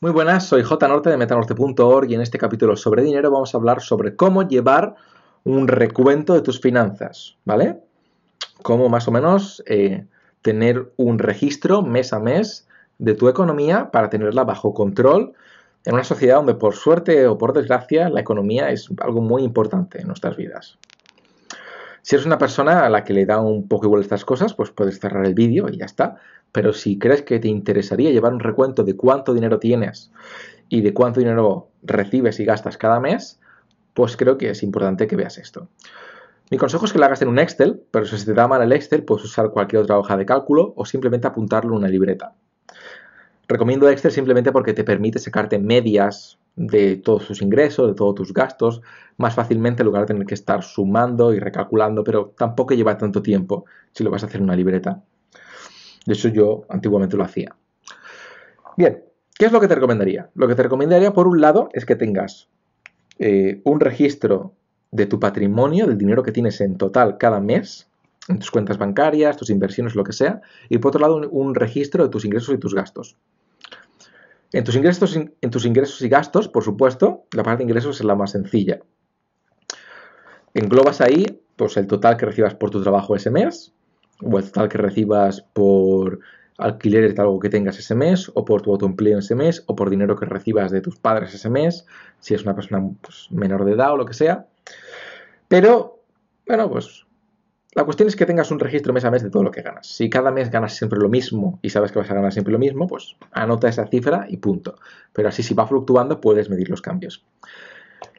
Muy buenas, soy J Norte de metanorte.org y en este capítulo sobre dinero vamos a hablar sobre cómo llevar un recuento de tus finanzas, ¿vale? Cómo más o menos eh, tener un registro mes a mes de tu economía para tenerla bajo control en una sociedad donde por suerte o por desgracia la economía es algo muy importante en nuestras vidas. Si eres una persona a la que le da un poco igual estas cosas, pues puedes cerrar el vídeo y ya está. Pero si crees que te interesaría llevar un recuento de cuánto dinero tienes y de cuánto dinero recibes y gastas cada mes, pues creo que es importante que veas esto. Mi consejo es que lo hagas en un Excel, pero si se te da mal el Excel, puedes usar cualquier otra hoja de cálculo o simplemente apuntarlo en una libreta. Recomiendo Excel simplemente porque te permite sacarte medias de todos tus ingresos, de todos tus gastos, más fácilmente en lugar de tener que estar sumando y recalculando, pero tampoco lleva tanto tiempo si lo vas a hacer en una libreta. De hecho, yo antiguamente lo hacía. Bien, ¿qué es lo que te recomendaría? Lo que te recomendaría, por un lado, es que tengas eh, un registro de tu patrimonio, del dinero que tienes en total cada mes, en tus cuentas bancarias, tus inversiones, lo que sea, y por otro lado, un, registro de tus ingresos y tus gastos. En tus, ingresos, tus y gastos, por supuesto, la parte de ingresos es la más sencilla. Englobas ahí pues, el total que recibas por tu trabajo ese mes, o el total que recibas por alquileres de algo que tengas ese mes, o por tu autoempleo ese mes, o por dinero que recibas de tus padres ese mes, si es una persona pues, menor de edad o lo que sea. Pero, bueno, pues la cuestión es que tengas un registro mes a mes de todo lo que ganas. Si cada mes ganas siempre lo mismo y sabes que vas a ganar siempre lo mismo, pues anota esa cifra y punto. Pero así si va fluctuando puedes medir los cambios.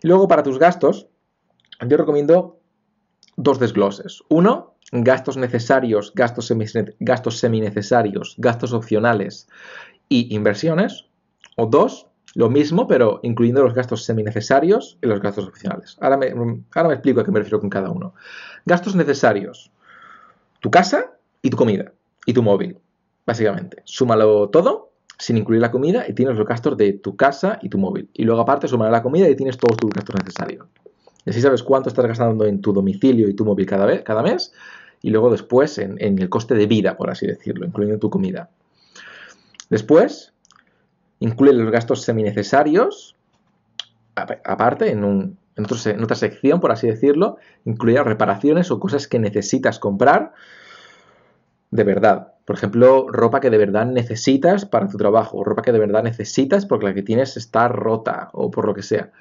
Luego para tus gastos, yo recomiendo dos desgloses. Uno, gastos necesarios, gastos, gastos seminecesarios, gastos opcionales y inversiones. O dos, lo mismo, pero incluyendo los gastos seminecesarios y los gastos opcionales. Ahora me, ahora me explico a qué me refiero con cada uno. Gastos necesarios. Tu casa y tu comida y tu móvil, básicamente. Súmalo todo sin incluir la comida y tienes los gastos de tu casa y tu móvil. Y luego aparte suma la comida y tienes todos tus gastos necesarios. Y así sabes cuánto estás gastando en tu domicilio y tu móvil cada, vez, cada mes y luego después en, el coste de vida, por así decirlo, incluyendo tu comida. Después, incluye los gastos seminecesarios, aparte, en, en, otra sección, por así decirlo, incluye reparaciones o cosas que necesitas comprar de verdad. Por ejemplo, ropa que de verdad necesitas para tu trabajo, ropa que de verdad necesitas porque la que tienes está rota o por lo que sea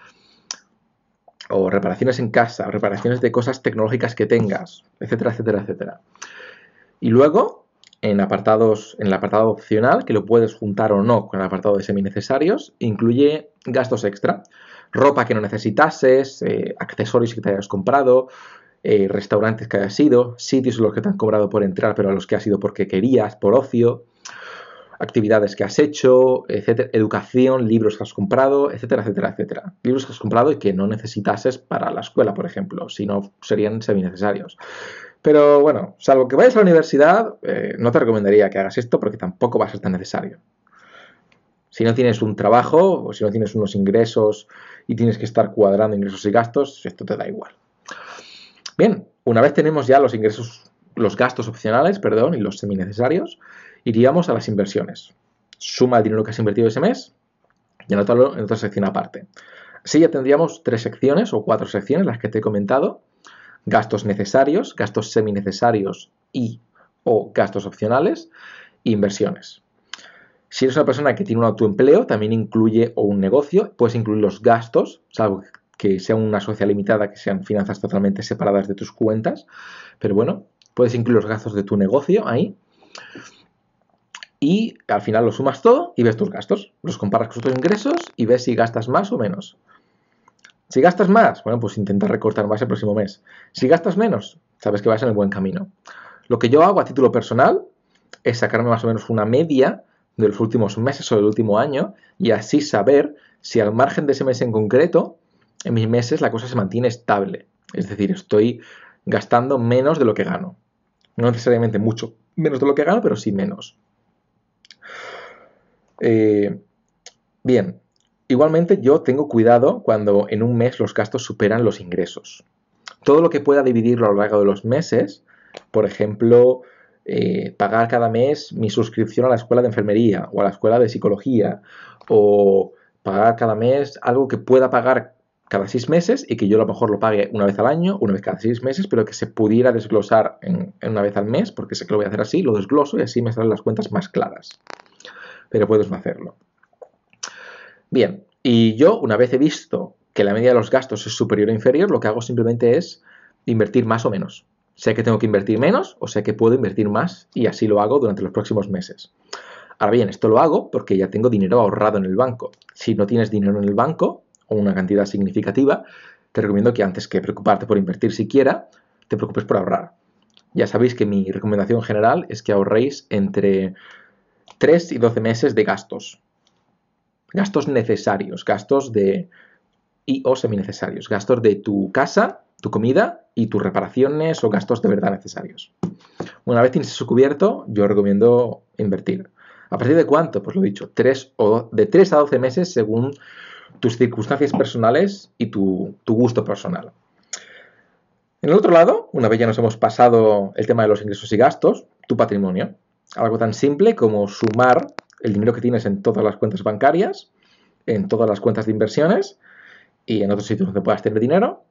o reparaciones en casa, reparaciones de cosas tecnológicas que tengas, etcétera, etcétera, etcétera. Y luego, en, apartados, en el apartado opcional, que lo puedes juntar o no con el apartado de seminecesarios, incluye gastos extra, ropa que no necesitases, eh, accesorios que te hayas comprado, eh, restaurantes que hayas ido, sitios en los que te han cobrado por entrar, pero a los que has ido porque querías, por ocio, actividades que has hecho, etcétera, educación, libros que has comprado, etcétera, etcétera, etcétera. Libros que has comprado y que no necesitases para la escuela, por ejemplo, si no serían semi-necesarios. Pero bueno, salvo que vayas a la universidad, eh, no te recomendaría que hagas esto porque tampoco va a ser tan necesario. Si no tienes un trabajo o si no tienes unos ingresos y tienes que estar cuadrando ingresos y gastos, esto te da igual. Bien, una vez tenemos ya los ingresos, los gastos opcionales, perdón, y los semi-necesarios iríamos a las inversiones. Suma el dinero que has invertido ese mes y anotarlo en otra sección aparte. Así ya tendríamos tres secciones o cuatro secciones, las que te he comentado. Gastos necesarios, gastos seminecesarios y o gastos opcionales, inversiones. Si eres una persona que tiene un autoempleo, también incluye o un negocio, puedes incluir los gastos, salvo que sea una sociedad limitada, que sean finanzas totalmente separadas de tus cuentas. Pero bueno, puedes incluir los gastos de tu negocio ahí y al final lo sumas todo y ves tus gastos. Los comparas con tus ingresos y ves si gastas más o menos. Si gastas más, bueno, pues intenta recortar más el próximo mes. Si gastas menos, sabes que vas en el buen camino. Lo que yo hago a título personal es sacarme más o menos una media de los últimos meses o del último año y así saber si al margen de ese mes en concreto, en mis meses la cosa se mantiene estable. Es decir, estoy gastando menos de lo que gano. No necesariamente mucho menos de lo que gano, pero sí menos. Eh, bien, igualmente yo tengo cuidado cuando en un mes los gastos superan los ingresos. Todo lo que pueda dividirlo a lo largo de los meses, por ejemplo, eh, pagar cada mes mi suscripción a la escuela de enfermería o a la escuela de psicología, o pagar cada mes algo que pueda pagar cada seis meses y que yo a lo mejor lo pague una vez al año, una vez cada seis meses, pero que se pudiera desglosar en, en una vez al mes, porque sé que lo voy a hacer así, lo desgloso y así me salen las cuentas más claras pero puedes hacerlo. Bien, y yo una vez he visto que la media de los gastos es superior o inferior, lo que hago simplemente es invertir más o menos. Sé que tengo que invertir menos o sé que puedo invertir más y así lo hago durante los próximos meses. Ahora bien, esto lo hago porque ya tengo dinero ahorrado en el banco. Si no tienes dinero en el banco o una cantidad significativa, te recomiendo que antes que preocuparte por invertir siquiera, te preocupes por ahorrar. Ya sabéis que mi recomendación general es que ahorréis entre 3 y 12 meses de gastos. Gastos necesarios, gastos de... y o seminecesarios, gastos de tu casa, tu comida y tus reparaciones o gastos de verdad necesarios. Una vez tienes eso cubierto, yo recomiendo invertir. ¿A partir de cuánto? Pues lo he dicho, o de 3 a 12 meses según tus circunstancias personales y tu, tu gusto personal. En el otro lado, una vez ya nos hemos pasado el tema de los ingresos y gastos, tu patrimonio algo tan simple como sumar el dinero que tienes en todas las cuentas bancarias, en todas las cuentas de inversiones y en otros sitios donde puedas tener dinero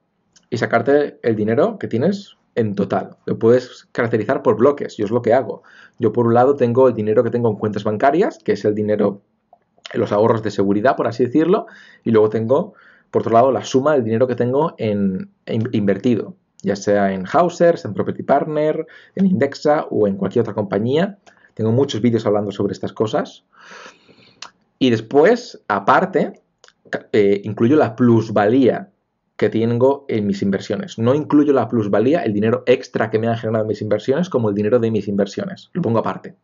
y sacarte el dinero que tienes en total. Lo puedes caracterizar por bloques, yo es lo que hago. Yo por un lado tengo el dinero que tengo en cuentas bancarias, que es el dinero, los ahorros de seguridad, por así decirlo, y luego tengo, por otro lado, la suma del dinero que tengo en, invertido, ya sea en Hausers, en Property Partner, en Indexa o en cualquier otra compañía tengo muchos vídeos hablando sobre estas cosas. Y después, aparte, eh, incluyo la plusvalía que tengo en mis inversiones. No incluyo la plusvalía, el dinero extra que me han generado mis inversiones, como el dinero de mis inversiones. Lo pongo aparte.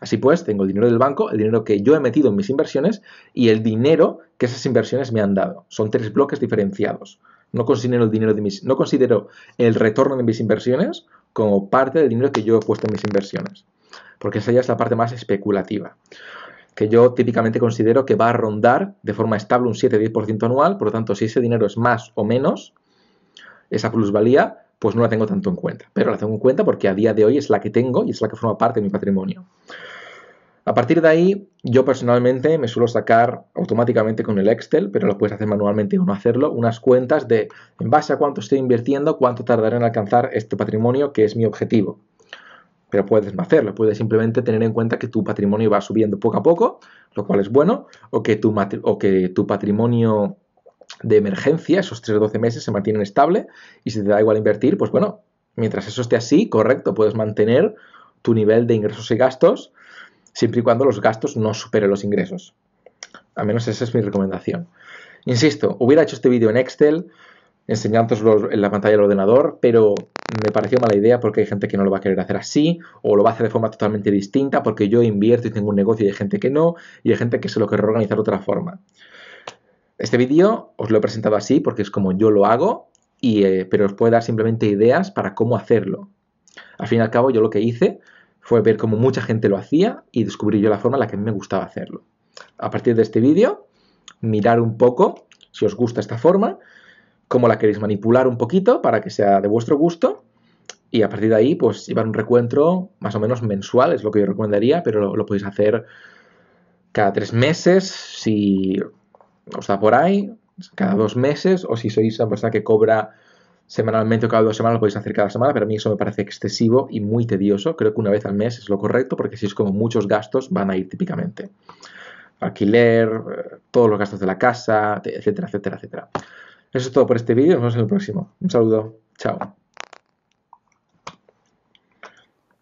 Así pues, tengo el dinero del banco, el dinero que yo he metido en mis inversiones y el dinero que esas inversiones me han dado. Son tres bloques diferenciados. no considero el retorno de mis inversiones como parte del dinero que yo he puesto en mis inversiones porque esa ya es la parte más especulativa, que yo típicamente considero que va a rondar de forma estable un 7-10% anual, por lo tanto, si ese dinero es más o menos, esa plusvalía, pues no la tengo tanto en cuenta, pero la tengo en cuenta porque a día de hoy es la que tengo y es la que forma parte de mi patrimonio. A partir de ahí, yo personalmente me suelo sacar automáticamente con el Excel, pero lo puedes hacer manualmente o no hacerlo, unas cuentas de en base a cuánto estoy invirtiendo, cuánto tardaré en alcanzar este patrimonio que es mi objetivo pero puedes no hacerlo, puedes simplemente tener en cuenta que tu patrimonio va subiendo poco a poco, lo cual es bueno, o que tu, o que tu patrimonio de emergencia, esos 3-12 meses se mantienen estable y si te da igual invertir, pues bueno, mientras eso esté así, correcto, puedes mantener tu nivel de ingresos y gastos siempre y cuando los gastos no superen los ingresos. Al menos esa es mi recomendación. Insisto, hubiera hecho este vídeo en Excel, enseñándoslo en la pantalla del ordenador, pero me pareció mala idea porque hay gente que no lo va a querer hacer así o lo va a hacer de forma totalmente distinta porque yo invierto y tengo un negocio y hay gente que no y hay gente que se lo querrá organizar de otra forma. Este vídeo os lo he presentado así porque es como yo lo hago, y, eh, pero os puede dar simplemente ideas para cómo hacerlo. Al fin y al cabo yo lo que hice fue ver cómo mucha gente lo hacía y descubrir yo la forma en la que me gustaba hacerlo. A partir de este vídeo, mirar un poco si os gusta esta forma cómo la queréis manipular un poquito para que sea de vuestro gusto. Y a partir de ahí, pues llevar un recuentro más o menos mensual, es lo que yo recomendaría, pero lo, podéis hacer cada tres meses, si os da por ahí, cada dos meses, o si sois una persona que cobra semanalmente o cada dos semanas, lo podéis hacer cada semana, pero a mí eso me parece excesivo y muy tedioso. Creo que una vez al mes es lo correcto, porque si es como muchos gastos van a ir típicamente. Alquiler, eh, todos los gastos de la casa, etcétera, etcétera, etcétera. Eso es todo por este vídeo, nos vemos en el próximo. Un saludo, chao.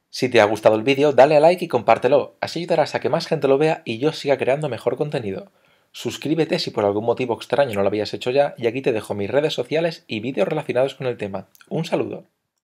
Si te ha gustado el vídeo, dale a like y compártelo, así ayudarás a que más gente lo vea y yo siga creando mejor contenido. Suscríbete si por algún motivo extraño no lo habías hecho ya y aquí te dejo mis redes sociales y vídeos relacionados con el tema. Un saludo.